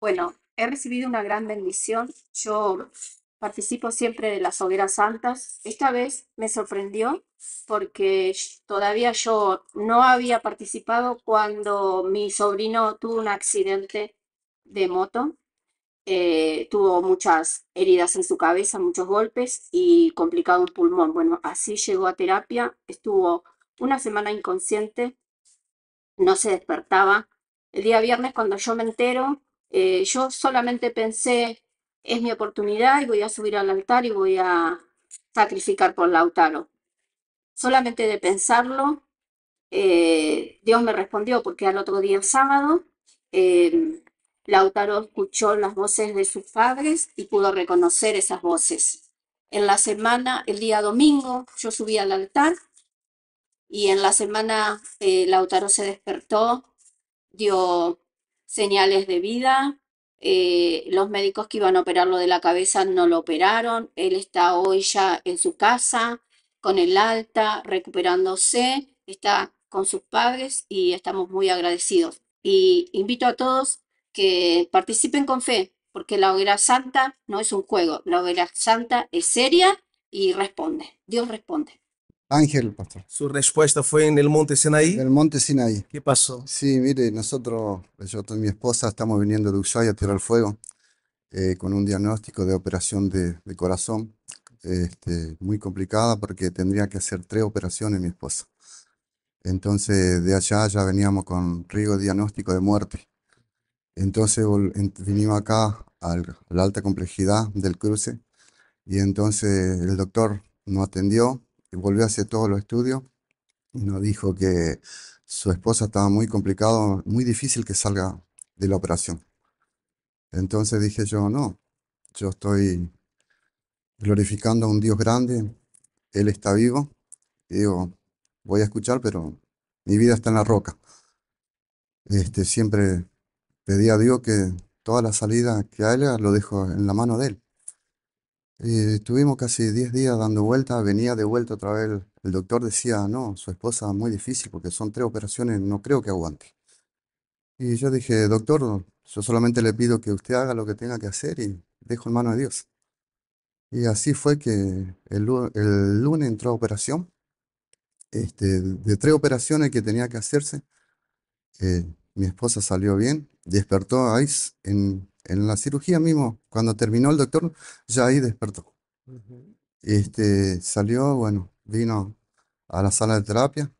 Bueno, he recibido una gran bendición. Yo participo siempre de las hogueras santas. Esta vez me sorprendió porque todavía yo no había participado cuando mi sobrino tuvo un accidente de moto. Eh, tuvo muchas heridas en su cabeza, muchos golpes y complicado un pulmón. Bueno, así llegó a terapia. Estuvo una semana inconsciente, no se despertaba. El día viernes cuando yo me entero, eh, yo solamente pensé, es mi oportunidad y voy a subir al altar y voy a sacrificar por Lautaro. Solamente de pensarlo, eh, Dios me respondió porque al otro día sábado eh, Lautaro escuchó las voces de sus padres y pudo reconocer esas voces. En la semana, el día domingo, yo subí al altar y en la semana Lautaro se despertó, dio señales de vida. Eh, los médicos que iban a operarlo de la cabeza no lo operaron. Él está hoy ya en su casa, con el alta, recuperándose, está con sus padres y estamos muy agradecidos. Y invito a todos que participen con fe, porque la hoguera santa no es un juego, la hoguera santa es seria y responde, Dios responde. Ángel, pastor. Su respuesta fue en el monte Sinaí. En el monte Sinaí. ¿Qué pasó? Sí, mire, nosotros, yo y mi esposa, estamos viniendo de Ushuaia a tirar fuego eh, con un diagnóstico de operación de, corazón. Este, muy complicada porque tendría que hacer tres operaciones mi esposa. Entonces de allá ya veníamos con riesgo diagnóstico de muerte. Entonces vinimos acá a la alta complejidad del cruce y entonces el doctor nos atendió, volvió a hacer todos los estudios y nos dijo que su esposa estaba muy complicado, muy difícil que salga de la operación. Entonces dije yo, no, yo estoy glorificando a un Dios grande, Él está vivo, y digo, voy a escuchar, pero mi vida está en la roca. Este, siempre pedí a Dios que toda la salida que haya lo dejo en la mano de Él. Eh, estuvimos casi 10 días dando vueltas, venía de vuelta otra vez. El, doctor decía, no, su esposa es muy difícil porque son tres operaciones, no creo que aguante. Y yo dije, doctor, yo solamente le pido que usted haga lo que tenga que hacer y dejo en mano de Dios. Y así fue que el, lunes entró a operación. Este, de tres operaciones que tenía que hacerse, eh, mi esposa salió bien, despertó ahí en, en la cirugía mismo, cuando terminó el doctor, ya ahí despertó. Este, salió, bueno, vino a la sala de terapia.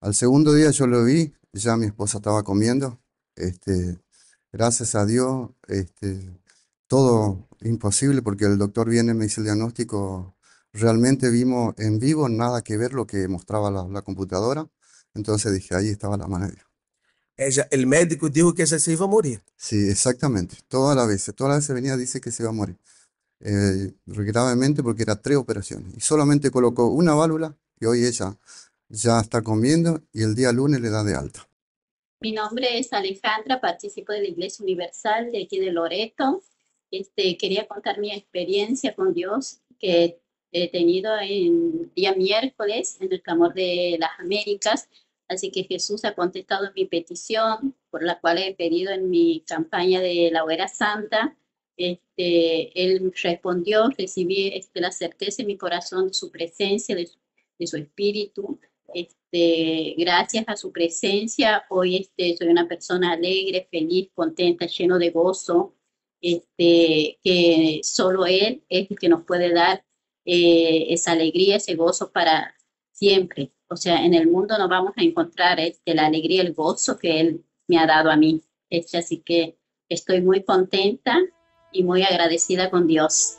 Al segundo día yo lo vi, ya mi esposa estaba comiendo. Este, gracias a Dios, este, todo imposible porque el doctor viene, me hizo el diagnóstico. Realmente vimos en vivo nada que ver lo que mostraba la, computadora. Entonces dije, ahí estaba la manera el médico dijo que ella se iba a morir. Sí, exactamente. Todas las veces. Todas las veces venía, dice que se iba a morir. Eh, gravemente porque era tres operaciones. Y solamente colocó una válvula y hoy ella ya está comiendo y el día lunes le da de alta. Mi nombre es Alejandra, participo de la Iglesia Universal de aquí de Loreto. Este, quería contar mi experiencia con Dios que he tenido el día miércoles en el clamor de las Américas Así que Jesús ha contestado mi petición, por la cual he pedido en mi campaña de la hoguera santa. Este, él respondió, recibí este, la certeza en mi corazón de su presencia, de su, espíritu. Este, gracias a su presencia, hoy este, soy una persona alegre, feliz, contenta, lleno de gozo, este, que solo Él es el que nos puede dar eh, esa alegría, ese gozo para siempre. O sea, en el mundo no vamos a encontrar este, la alegría, el gozo que Él me ha dado a mí. así que estoy muy contenta y muy agradecida con Dios.